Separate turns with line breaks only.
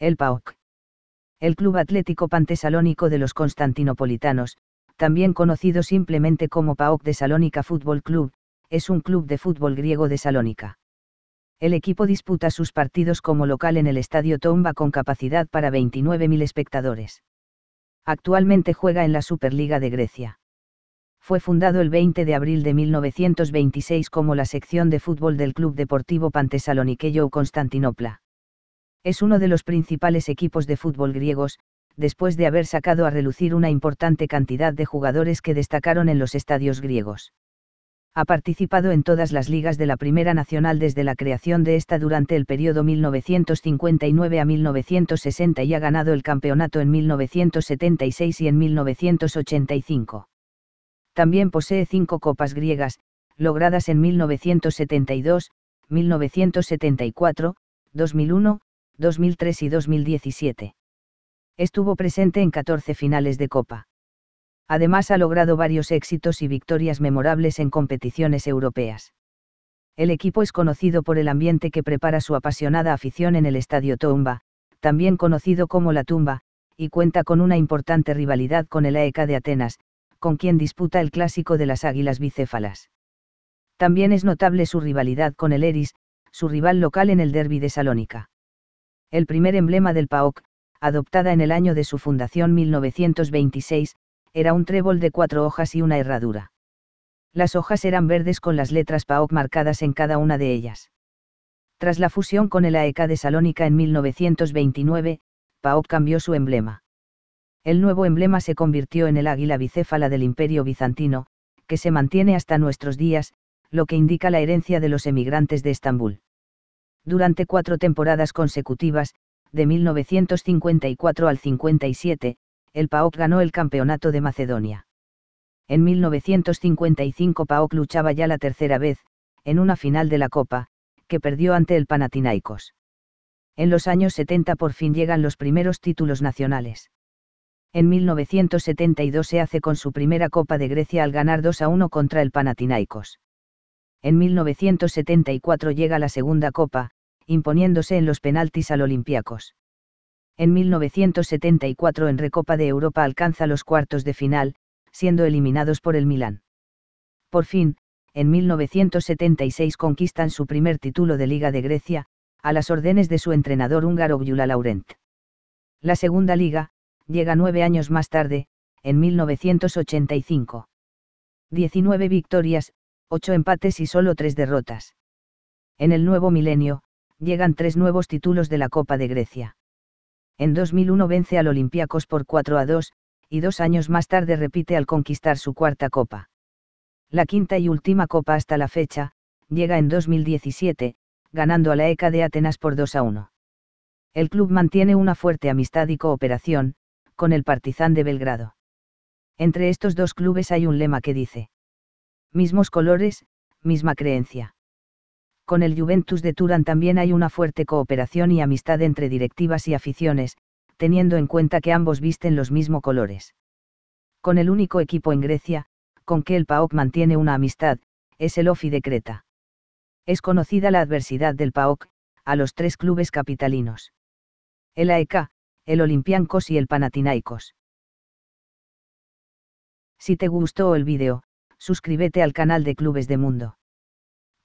El PAOC. El Club Atlético Pantesalónico de los Constantinopolitanos, también conocido simplemente como PAOK de Salónica Fútbol Club, es un club de fútbol griego de Salónica. El equipo disputa sus partidos como local en el Estadio Tomba con capacidad para 29.000 espectadores. Actualmente juega en la Superliga de Grecia. Fue fundado el 20 de abril de 1926 como la sección de fútbol del Club Deportivo Pantesaloniqueyo Constantinopla. Es uno de los principales equipos de fútbol griegos, después de haber sacado a relucir una importante cantidad de jugadores que destacaron en los estadios griegos ha participado en todas las ligas de la Primera Nacional desde la creación de esta durante el periodo 1959 a 1960 y ha ganado el campeonato en 1976 y en 1985. También posee cinco copas griegas, logradas en 1972, 1974, 2001, 2003 y 2017. Estuvo presente en 14 finales de copa. Además ha logrado varios éxitos y victorias memorables en competiciones europeas. El equipo es conocido por el ambiente que prepara su apasionada afición en el Estadio Tomba, también conocido como La Tumba, y cuenta con una importante rivalidad con el AEK de Atenas, con quien disputa el clásico de las Águilas Bicéfalas. También es notable su rivalidad con el Eris, su rival local en el Derby de Salónica. El primer emblema del PAOK, adoptada en el año de su fundación 1926, era un trébol de cuatro hojas y una herradura. Las hojas eran verdes con las letras PAOK marcadas en cada una de ellas. Tras la fusión con el AEK de Salónica en 1929, PAOK cambió su emblema. El nuevo emblema se convirtió en el águila bicéfala del Imperio Bizantino, que se mantiene hasta nuestros días, lo que indica la herencia de los emigrantes de Estambul. Durante cuatro temporadas consecutivas, de 1954 al 57, el PAOK ganó el campeonato de Macedonia. En 1955 PAOK luchaba ya la tercera vez, en una final de la Copa, que perdió ante el Panathinaikos. En los años 70 por fin llegan los primeros títulos nacionales. En 1972 se hace con su primera Copa de Grecia al ganar 2 a 1 contra el Panathinaikos. En 1974 llega la segunda Copa, imponiéndose en los penaltis al Olympiacos en 1974 en Recopa de Europa alcanza los cuartos de final, siendo eliminados por el Milán. Por fin, en 1976 conquistan su primer título de Liga de Grecia, a las órdenes de su entrenador húngaro Gyula Laurent. La segunda liga, llega nueve años más tarde, en 1985. 19 victorias, ocho empates y solo tres derrotas. En el nuevo milenio, llegan tres nuevos títulos de la Copa de Grecia. En 2001 vence al Olympiacos por 4 a 2, y dos años más tarde repite al conquistar su cuarta copa. La quinta y última copa hasta la fecha, llega en 2017, ganando a la ECA de Atenas por 2 a 1. El club mantiene una fuerte amistad y cooperación, con el Partizan de Belgrado. Entre estos dos clubes hay un lema que dice. Mismos colores, misma creencia con el Juventus de Turán también hay una fuerte cooperación y amistad entre directivas y aficiones, teniendo en cuenta que ambos visten los mismos colores. Con el único equipo en Grecia, con que el PAOK mantiene una amistad, es el OFI de Creta. Es conocida la adversidad del PAOK, a los tres clubes capitalinos. El AEK, el Olympiacos y el Panathinaikos. Si te gustó el vídeo, suscríbete al canal de Clubes de Mundo.